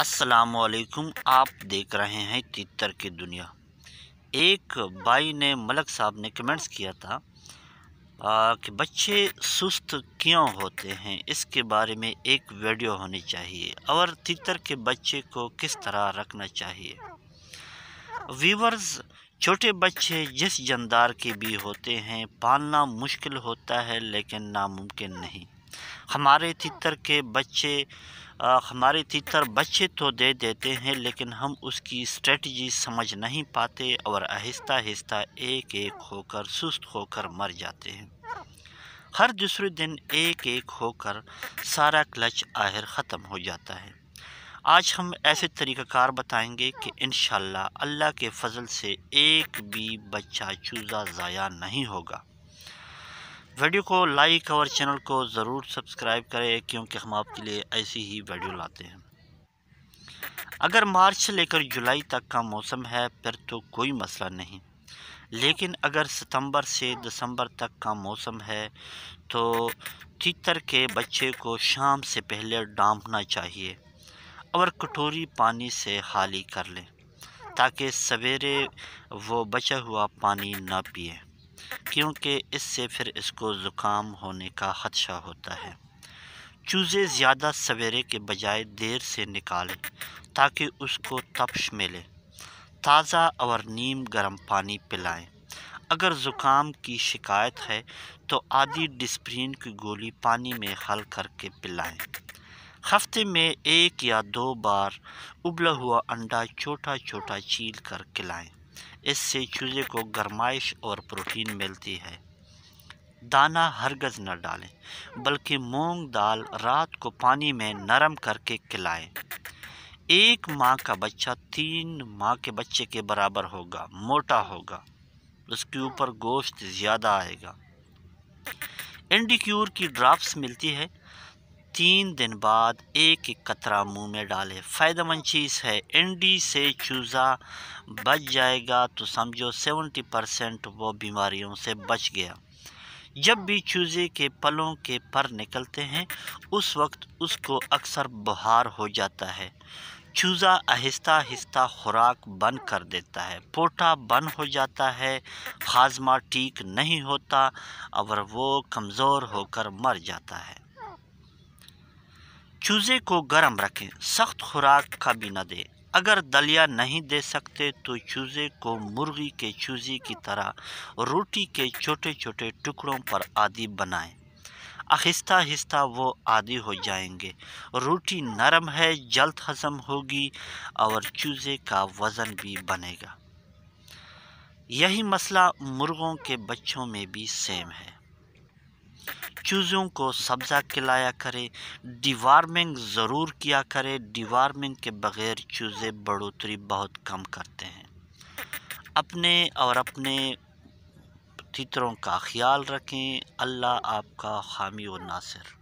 असलकुम आप देख रहे हैं तितर की दुनिया एक भाई ने मलक साहब ने कमेंट्स किया था आ, कि बच्चे सुस्त क्यों होते हैं इसके बारे में एक वीडियो होनी चाहिए और तितर के बच्चे को किस तरह रखना चाहिए व्यूवर्स छोटे बच्चे जिस जंदार के भी होते हैं पालना मुश्किल होता है लेकिन नामुमकिन नहीं हमारे तितर के बच्चे आ, हमारे तितर बच्चे तो दे देते हैं लेकिन हम उसकी स्ट्रेटजी समझ नहीं पाते और आहिस्ता आहिस्ता एक एक होकर सुस्त होकर मर जाते हैं हर दूसरे दिन एक एक होकर सारा क्लच आहिर ख़त्म हो जाता है आज हम ऐसे तरीक़ाकार बताएंगे कि इन अल्लाह के फ़ज़ल से एक भी बच्चा चूज़ा ज़ाया नहीं होगा वीडियो को लाइक और चैनल को ज़रूर सब्सक्राइब करें क्योंकि हम आपके लिए ऐसी ही वीडियो लाते हैं अगर मार्च से लेकर जुलाई तक का मौसम है फिर तो कोई मसला नहीं लेकिन अगर सितंबर से दिसंबर तक का मौसम है तो तीतर के बच्चे को शाम से पहले डांपना चाहिए और कटोरी पानी से हाली कर लें ताकि सवेरे वो बचा हुआ पानी ना पिए क्योंकि इससे फिर इसको ज़ुकाम होने का ख़दशा होता है चूज़े ज़्यादा सवेरे के बजाय देर से निकालें ताकि उसको तपश मिले ताज़ा और नीम गर्म पानी पिलाएं अगर ज़ुकाम की शिकायत है तो आधी डिस्प्रीन की गोली पानी में हल करके पिलाएं हफ्ते में एक या दो बार उबला हुआ अंडा छोटा छोटा चील कर खिलाएँ इससे चूजे को गरमाइश और प्रोटीन मिलती है दाना हरगज न डालें बल्कि मूंग दाल रात को पानी में नरम करके खिलाएं एक माँ का बच्चा तीन माँ के बच्चे के बराबर होगा मोटा होगा उसके ऊपर गोश्त ज़्यादा आएगा इंडिक्यूर की ड्राफ्ट मिलती है तीन दिन बाद एक एक कतरा मुंह में डाले फ़ायदेमंद चीज़ है एंडी से चूज़ा बच जाएगा तो समझो सेवेंटी परसेंट वो बीमारियों से बच गया जब भी चूजे के पलों के पर निकलते हैं उस वक्त उसको अक्सर बुहार हो जाता है चूज़ा आहिस्ता आहिस्ता खुराक बंद कर देता है पोटा बंद हो जाता है हाजमा ठीक नहीं होता और वो कमज़ोर होकर मर जाता है चूज़े को गर्म रखें सख्त खुराक का भी ना दें अगर दलिया नहीं दे सकते तो चूज़े को मुर्गी के चूज़े की तरह रोटी के छोटे छोटे टुकड़ों पर आदि बनाएं आहिस्ता आहिस्ता वो आदि हो जाएंगे रोटी नरम है जल्द हजम होगी और चूज़े का वज़न भी बनेगा यही मसला मुर्गों के बच्चों में भी सेम है चूज़ों को सब्ज़ा खिलाया करें डिवार्मिंग ज़रूर किया करें डिवार्मिंग के बग़ैर चूज़े बढ़ोतरी बहुत कम करते हैं अपने और अपने तितरों का ख्याल रखें अल्लाह आपका हामी व नासिर